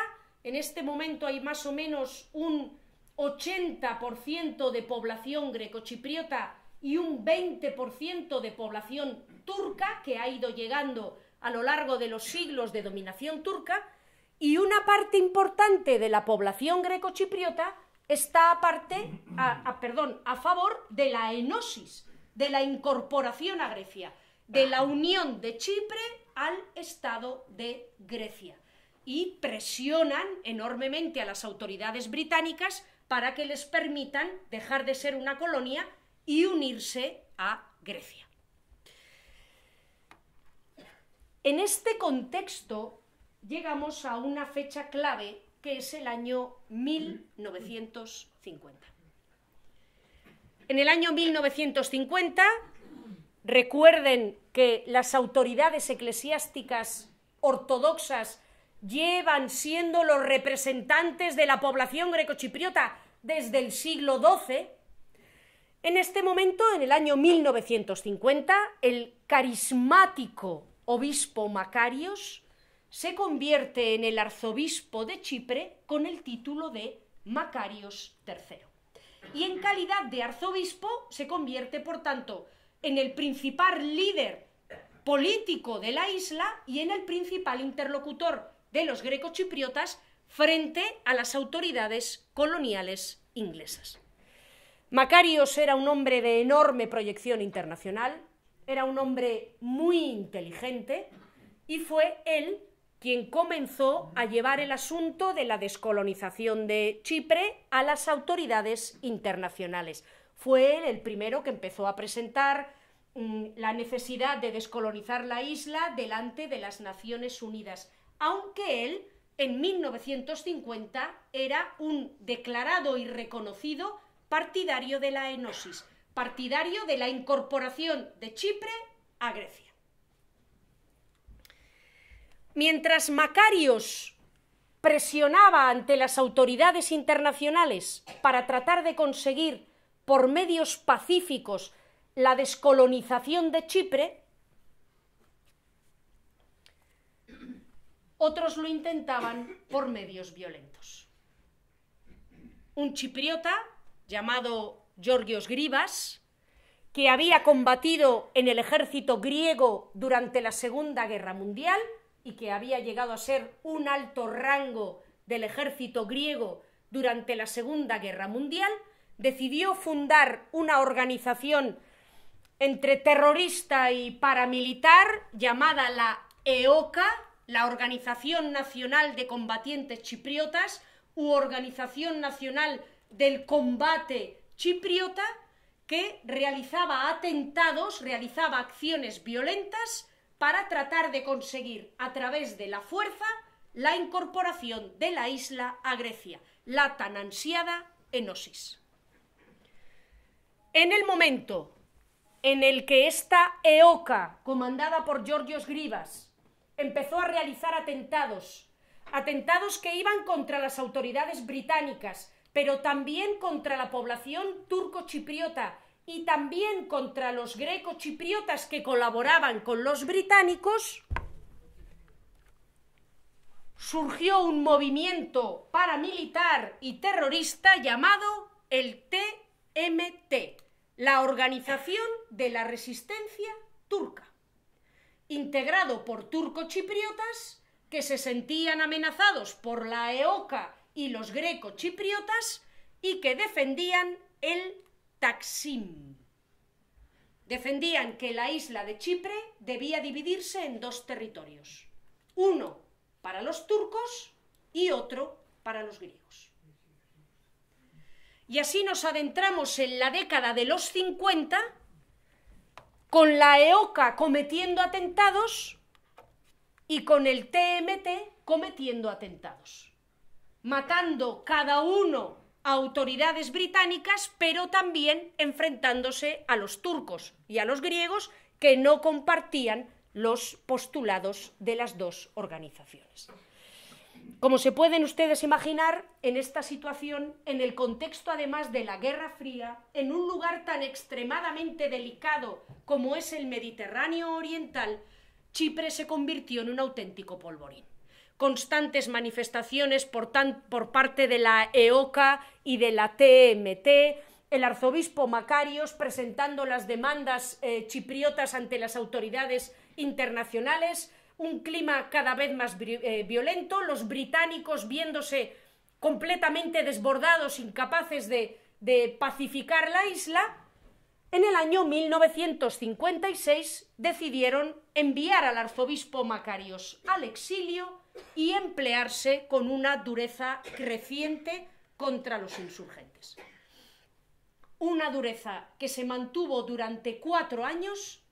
en este momento hay más o menos un 80% de población grecochipriota y un 20% de población turca que ha ido llegando a lo largo de los siglos de dominación turca y una parte importante de la población grecochipriota está a favor de la enosis, de la incorporación a Grecia, de la unión de Chipre al Estado de Grecia y presionan enormemente a las autoridades británicas para que les permitan dejar de ser una colonia y unirse a Grecia. En este contexto llegamos a una fecha clave que es el año 1950. En el año 1950, recuerden que las autoridades eclesiásticas ortodoxas llevan siendo los representantes de la población grecochipriota desde el siglo XII, en este momento, en el año 1950, el carismático obispo Macarios se convierte en el arzobispo de Chipre con el título de Macarios III. Y en calidad de arzobispo se convierte, por tanto, en el principal líder político de la isla y en el principal interlocutor de los grecochipriotas frente a las autoridades coloniales inglesas. Macarios era un hombre de enorme proyección internacional, era un hombre muy inteligente y fue él quien comenzó a llevar el asunto de la descolonización de Chipre a las autoridades internacionales. Fue él el primero que empezó a presentar mm, la necesidad de descolonizar la isla delante de las Naciones Unidas aunque él en 1950 era un declarado y reconocido partidario de la enosis, partidario de la incorporación de Chipre a Grecia. Mientras Macarios presionaba ante las autoridades internacionales para tratar de conseguir por medios pacíficos la descolonización de Chipre, Otros lo intentaban por medios violentos. Un chipriota llamado Georgios Grivas, que había combatido en el ejército griego durante la Segunda Guerra Mundial y que había llegado a ser un alto rango del ejército griego durante la Segunda Guerra Mundial, decidió fundar una organización entre terrorista y paramilitar llamada la EOCA, la Organización Nacional de Combatientes Chipriotas u Organización Nacional del Combate Chipriota, que realizaba atentados, realizaba acciones violentas para tratar de conseguir a través de la fuerza la incorporación de la isla a Grecia, la tan ansiada Enosis. En el momento en el que esta EOCA, comandada por Georgios Grivas, empezó a realizar atentados, atentados que iban contra las autoridades británicas, pero también contra la población turco-chipriota y también contra los greco-chipriotas que colaboraban con los británicos, surgió un movimiento paramilitar y terrorista llamado el TMT, la Organización de la Resistencia Turca integrado por turcochipriotas que se sentían amenazados por la EOCA y los greco-chipriotas y que defendían el Taksim. Defendían que la isla de Chipre debía dividirse en dos territorios, uno para los turcos y otro para los griegos. Y así nos adentramos en la década de los 50 con la EOCA cometiendo atentados y con el TMT cometiendo atentados, matando cada uno a autoridades británicas, pero también enfrentándose a los turcos y a los griegos que no compartían los postulados de las dos organizaciones. Como se pueden ustedes imaginar, en esta situación, en el contexto además de la Guerra Fría, en un lugar tan extremadamente delicado como es el Mediterráneo Oriental, Chipre se convirtió en un auténtico polvorín. Constantes manifestaciones por, parte de la EOCA y de la TMT, el arzobispo Macarios presentando las demandas eh, chipriotas ante las autoridades internacionales, un clima cada vez más eh, violento, los británicos viéndose completamente desbordados, incapaces de, de pacificar la isla, en el año 1956 decidieron enviar al arzobispo Macarios al exilio y emplearse con una dureza creciente contra los insurgentes. Una dureza que se mantuvo durante cuatro años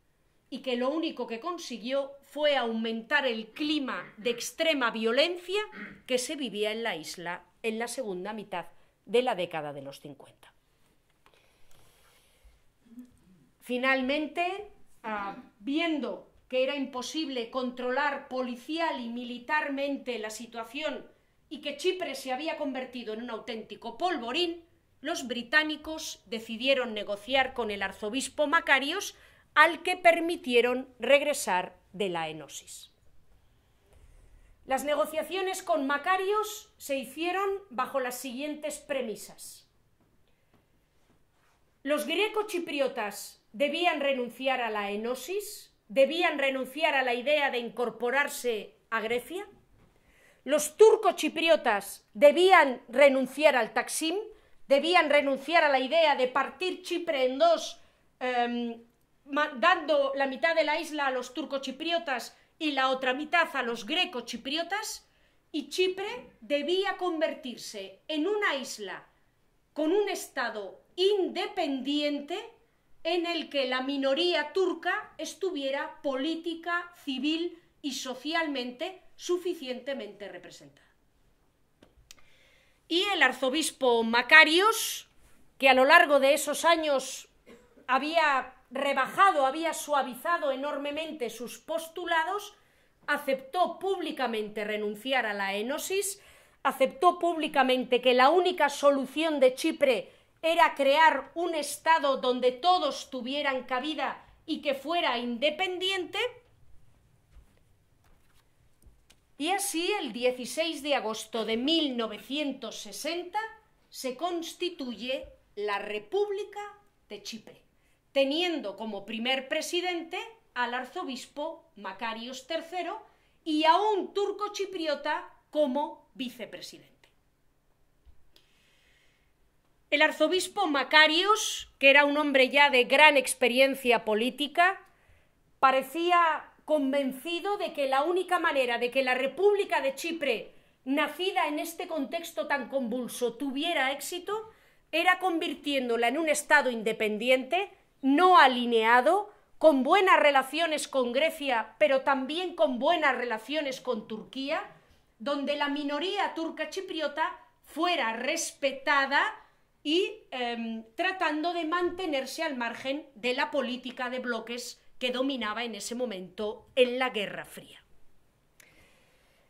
y que lo único que consiguió fue aumentar el clima de extrema violencia que se vivía en la isla en la segunda mitad de la década de los 50. Finalmente, ah, viendo que era imposible controlar policial y militarmente la situación y que Chipre se había convertido en un auténtico polvorín, los británicos decidieron negociar con el arzobispo Macarios, al que permitieron regresar de la enosis. Las negociaciones con Macarios se hicieron bajo las siguientes premisas. Los grecochipriotas chipriotas debían renunciar a la enosis, debían renunciar a la idea de incorporarse a Grecia. Los turco-chipriotas debían renunciar al Taksim, debían renunciar a la idea de partir Chipre en dos em, dando la mitad de la isla a los turcochipriotas y la otra mitad a los grecochipriotas, y Chipre debía convertirse en una isla con un Estado independiente en el que la minoría turca estuviera política, civil y socialmente suficientemente representada. Y el arzobispo Macarios, que a lo largo de esos años había rebajado, había suavizado enormemente sus postulados, aceptó públicamente renunciar a la enosis, aceptó públicamente que la única solución de Chipre era crear un Estado donde todos tuvieran cabida y que fuera independiente. Y así el 16 de agosto de 1960 se constituye la República de Chipre teniendo como primer presidente al arzobispo Macarios III y a un turco chipriota como vicepresidente. El arzobispo Macarios, que era un hombre ya de gran experiencia política, parecía convencido de que la única manera de que la República de Chipre, nacida en este contexto tan convulso, tuviera éxito, era convirtiéndola en un Estado independiente no alineado, con buenas relaciones con Grecia, pero también con buenas relaciones con Turquía, donde la minoría turca chipriota fuera respetada y em, tratando de mantenerse al margen de la política de bloques que dominaba en ese momento en la Guerra Fría.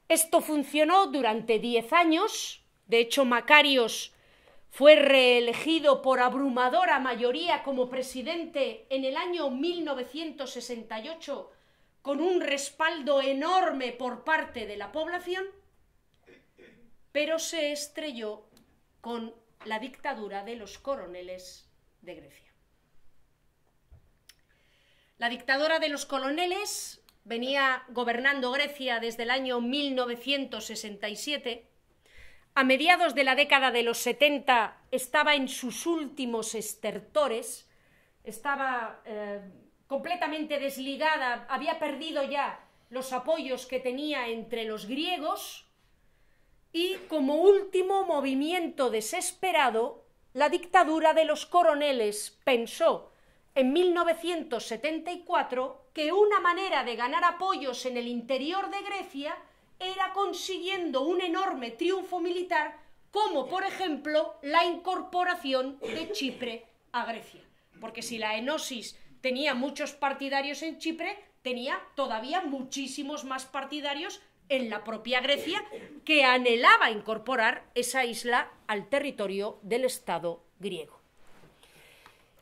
Esto funcionó durante diez años, de hecho Macarios fue reelegido por abrumadora mayoría como presidente en el año 1968 con un respaldo enorme por parte de la población, pero se estrelló con la dictadura de los coroneles de Grecia. La dictadura de los coroneles venía gobernando Grecia desde el año 1967 a mediados de la década de los 70 estaba en sus últimos estertores, estaba eh, completamente desligada, había perdido ya los apoyos que tenía entre los griegos y como último movimiento desesperado, la dictadura de los coroneles pensó en 1974 que una manera de ganar apoyos en el interior de Grecia era consiguiendo un enorme triunfo militar, como por ejemplo la incorporación de Chipre a Grecia. Porque si la enosis tenía muchos partidarios en Chipre, tenía todavía muchísimos más partidarios en la propia Grecia que anhelaba incorporar esa isla al territorio del Estado griego.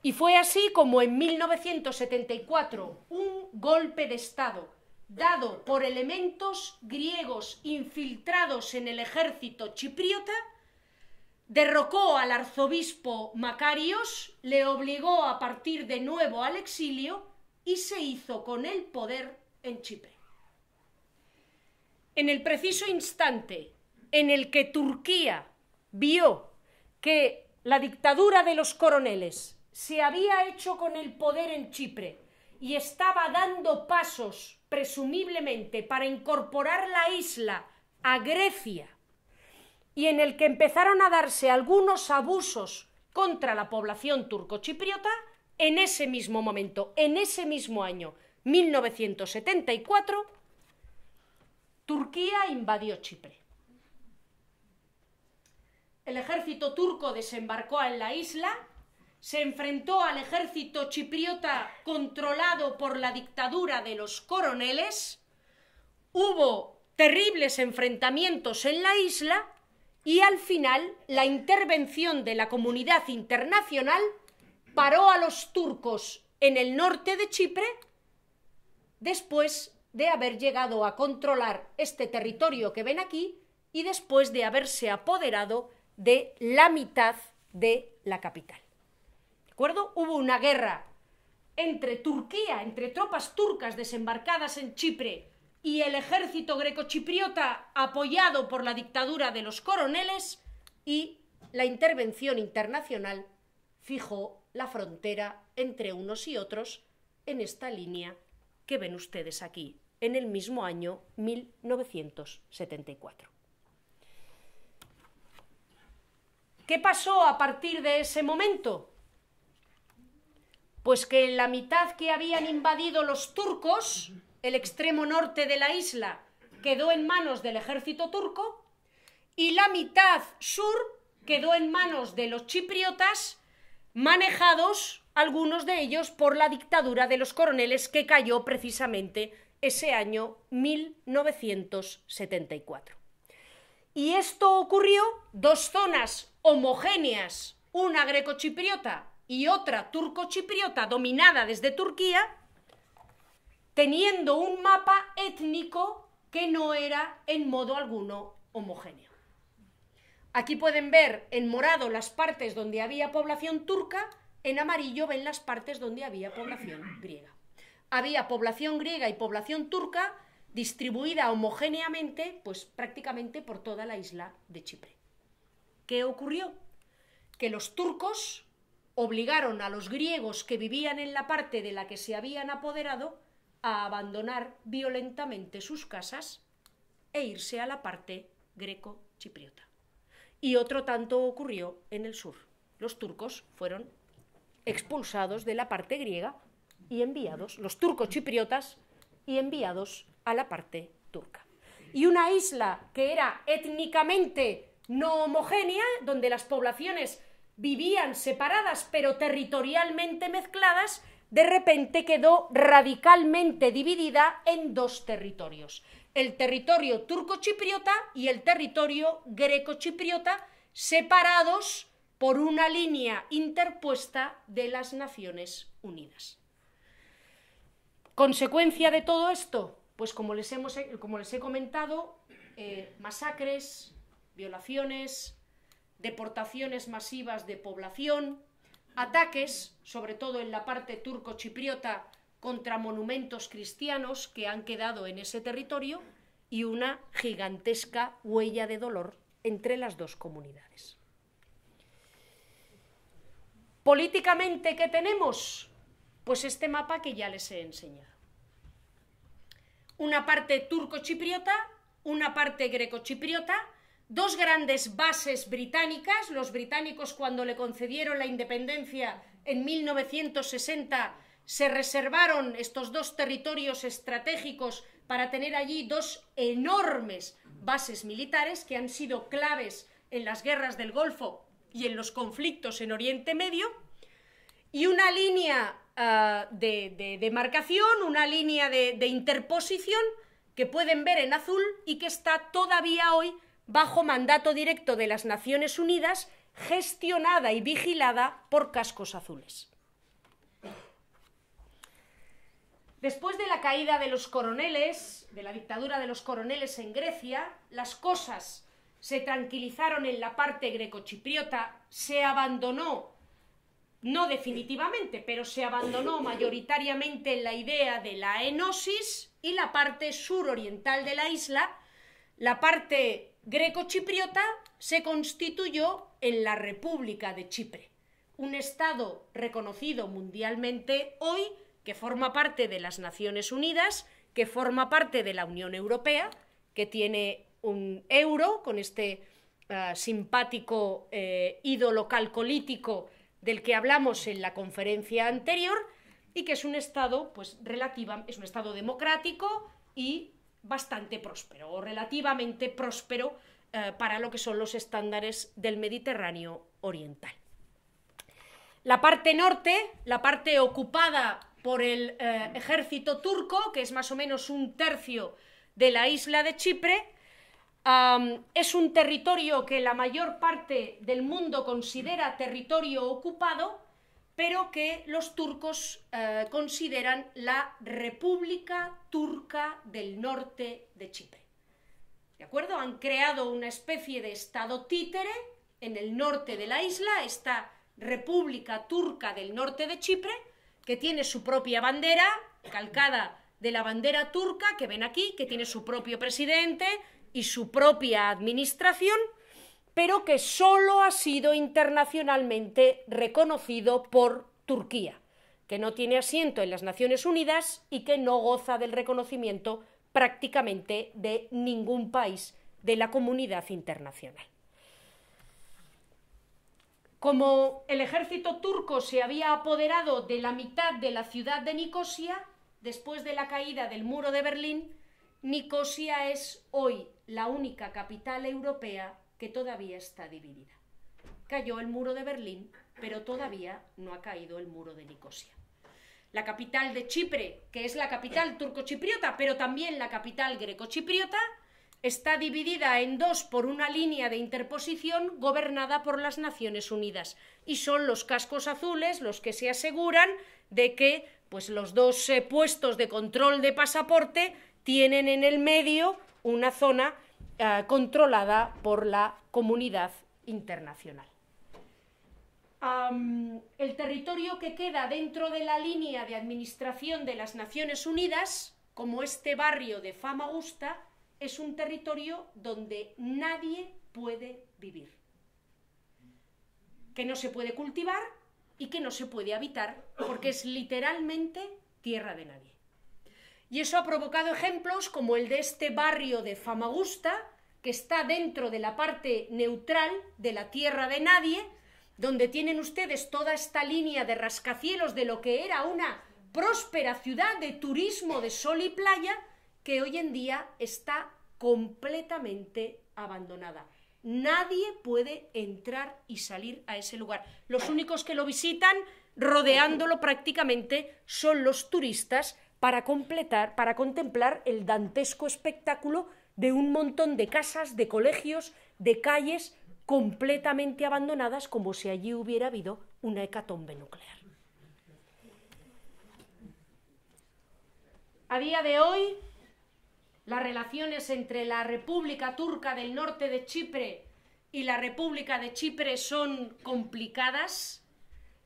Y fue así como en 1974 un golpe de Estado dado por elementos griegos infiltrados en el ejército chipriota, derrocó al arzobispo Macarios, le obligó a partir de nuevo al exilio y se hizo con el poder en Chipre. En el preciso instante en el que Turquía vio que la dictadura de los coroneles se había hecho con el poder en Chipre y estaba dando pasos presumiblemente para incorporar la isla a Grecia y en el que empezaron a darse algunos abusos contra la población turcochipriota en ese mismo momento, en ese mismo año, 1974, Turquía invadió Chipre. El ejército turco desembarcó en la isla se enfrentó al ejército chipriota controlado por la dictadura de los coroneles, hubo terribles enfrentamientos en la isla y al final la intervención de la comunidad internacional paró a los turcos en el norte de Chipre después de haber llegado a controlar este territorio que ven aquí y después de haberse apoderado de la mitad de la capital acuerdo? Hubo una guerra entre Turquía, entre tropas turcas desembarcadas en Chipre y el ejército grecochipriota apoyado por la dictadura de los coroneles y la intervención internacional fijó la frontera entre unos y otros en esta línea que ven ustedes aquí, en el mismo año 1974. ¿Qué pasó a partir de ese momento? Pues que en la mitad que habían invadido los turcos, el extremo norte de la isla quedó en manos del ejército turco y la mitad sur quedó en manos de los chipriotas, manejados algunos de ellos por la dictadura de los coroneles que cayó precisamente ese año 1974. Y esto ocurrió dos zonas homogéneas, una greco-chipriota y otra turcochipriota dominada desde Turquía, teniendo un mapa étnico que no era en modo alguno homogéneo. Aquí pueden ver en morado las partes donde había población turca, en amarillo ven las partes donde había población griega. Había población griega y población turca distribuida homogéneamente, pues prácticamente por toda la isla de Chipre. ¿Qué ocurrió? Que los turcos obligaron a los griegos que vivían en la parte de la que se habían apoderado a abandonar violentamente sus casas e irse a la parte greco-chipriota. Y otro tanto ocurrió en el sur. Los turcos fueron expulsados de la parte griega y enviados, los turcos chipriotas, y enviados a la parte turca. Y una isla que era étnicamente no homogénea, donde las poblaciones vivían separadas pero territorialmente mezcladas, de repente quedó radicalmente dividida en dos territorios, el territorio turco-chipriota y el territorio greco-chipriota, separados por una línea interpuesta de las Naciones Unidas. ¿Consecuencia de todo esto? Pues como les, he comentado, eh, masacres, violaciones, deportaciones masivas de población, ataques, sobre todo en la parte turco contra monumentos cristianos que han quedado en ese territorio y una gigantesca huella de dolor entre las dos comunidades. Políticamente, ¿qué tenemos? Pues este mapa que ya les he enseñado. Una parte turco una parte greco dos grandes bases británicas, los británicos cuando le concedieron la independencia en 1960 se reservaron estos dos territorios estratégicos para tener allí dos enormes bases militares que han sido claves en las guerras del Golfo y en los conflictos en Oriente Medio, y una línea ah, de, demarcación, una línea de interposición que pueden ver en azul y que está todavía hoy bajo mandato directo de las Naciones Unidas, gestionada y vigilada por cascos azules. Después de la caída de los coroneles, de la dictadura de los coroneles en Grecia, las cosas se tranquilizaron en la parte grecochipriota, se abandonó, no definitivamente, pero se abandonó mayoritariamente la idea de la enosis y la parte suroriental de la isla, la parte grecochipriota se constituyó en la República de Chipre, un Estado reconocido mundialmente hoy que forma parte de las Naciones Unidas, que forma parte de la Unión Europea, que tiene un euro con este ah, simpático eh, ídolo calcolítico del que hablamos en la conferencia anterior y que es un estado pues relativa es un estado democrático y bastante próspero o relativamente próspero eh, para lo que son los estándares del Mediterráneo oriental. La parte norte, la parte ocupada por el eh, ejército turco, que es más o menos un tercio de la isla de Chipre, es un territorio que la mayor parte del mundo considera territorio ocupado pero que los turcos eh, consideran la República Turca del Norte de Chipre. ¿De acuerdo? Han creado una especie de estado títere en el norte de la isla, esta República Turca del Norte de Chipre, que tiene su propia bandera, calcada de la bandera turca que ven aquí, que tiene su propio presidente y su propia administración, pero que solo ha sido internacionalmente reconocido por Turquía, que no tiene asiento en las Naciones Unidas y que no goza del reconocimiento prácticamente de ningún país de la comunidad internacional. Como el ejército turco se había apoderado de la mitad de la ciudad de Nicosia, después de la caída del muro de Berlín, Nicosia es hoy la única capital europea que todavía está dividida. Cayó el muro de Berlín, pero todavía no ha caído el muro de Nicosia. La capital de Chipre, que es la capital turcochipriota, pero también la capital grecochipriota, está dividida en dos por una línea de interposición gobernada por las Naciones Unidas. Y son los cascos azules los que se aseguran de que pues, los dos eh, puestos de control de pasaporte tienen en el medio una zona eh, controlada por la comunidad internacional. el territorio que queda dentro de la línea de administración de las Naciones Unidas, como este barrio de Famagusta, es un territorio donde nadie puede vivir, que no se puede cultivar y que no se puede habitar, porque es literalmente tierra de nadie. Y eso ha provocado ejemplos como el de este barrio de Famagusta, que está dentro de la parte neutral de la tierra de nadie, donde tienen ustedes toda esta línea de rascacielos de lo que era una próspera ciudad de turismo de sol y playa, que hoy en día está completamente abandonada. Nadie puede entrar y salir a ese lugar. Los únicos que lo visitan, rodeándolo prácticamente, son los turistas para completar, para contemplar el dantesco espectáculo de un montón de casas, de colegios, de calles completamente abandonadas como si allí hubiera habido una hecatombe nuclear. A día de hoy, las relaciones entre la República Turca del Norte de Chipre y la República de Chipre son complicadas.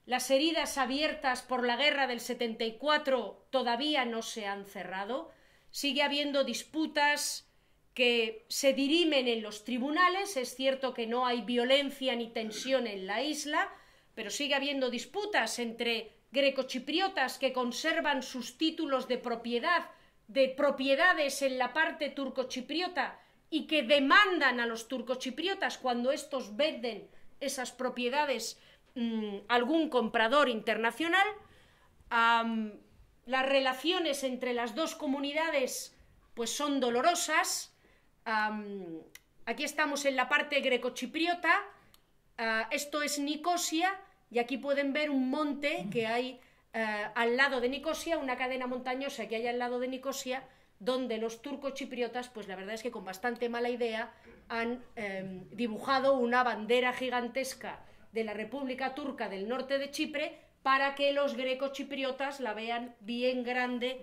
Las heridas abiertas por la guerra del 74 todavía no se han cerrado, sigue habiendo disputas que se dirimen en los tribunales, es cierto que no hay violencia ni tensión en la isla, pero sigue habiendo disputas entre grecochipriotas que conservan sus títulos de propiedad, de propiedades en la parte turcochipriota y que demandan a los turcochipriotas cuando estos venden esas propiedades a mm, algún comprador internacional, las relaciones entre las dos comunidades pues son dolorosas. aquí estamos en la parte grecochipriota, ah, esto es Nicosia, y aquí pueden ver un monte que hay eh, al lado de Nicosia, una cadena montañosa que hay al lado de Nicosia, donde los turcochipriotas, pues la verdad es que con bastante mala idea, han em, dibujado una bandera gigantesca de la República Turca del norte de Chipre para que los grecochipriotas la vean bien grande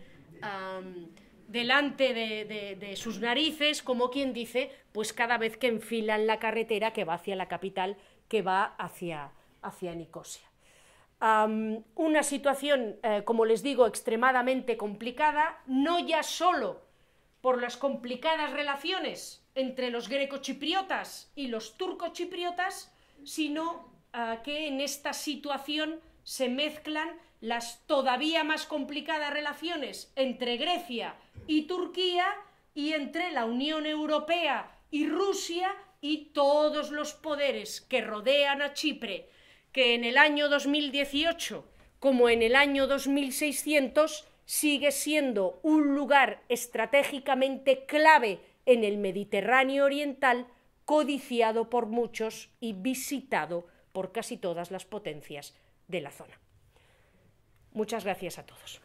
delante de, sus narices, como quien dice, pues cada vez que enfilan la carretera que va hacia la capital, que va hacia, hacia Nicosia. una situación, eh, como les digo, extremadamente complicada, no ya solo por las complicadas relaciones entre los grecochipriotas y los turcochipriotas, sino ah, que en esta situación se mezclan las todavía más complicadas relaciones entre Grecia y Turquía y entre la Unión Europea y Rusia y todos los poderes que rodean a Chipre, que en el año 2018 como en el año 2600 sigue siendo un lugar estratégicamente clave en el Mediterráneo Oriental, codiciado por muchos y visitado por casi todas las potencias de la zona. Muchas gracias a todos.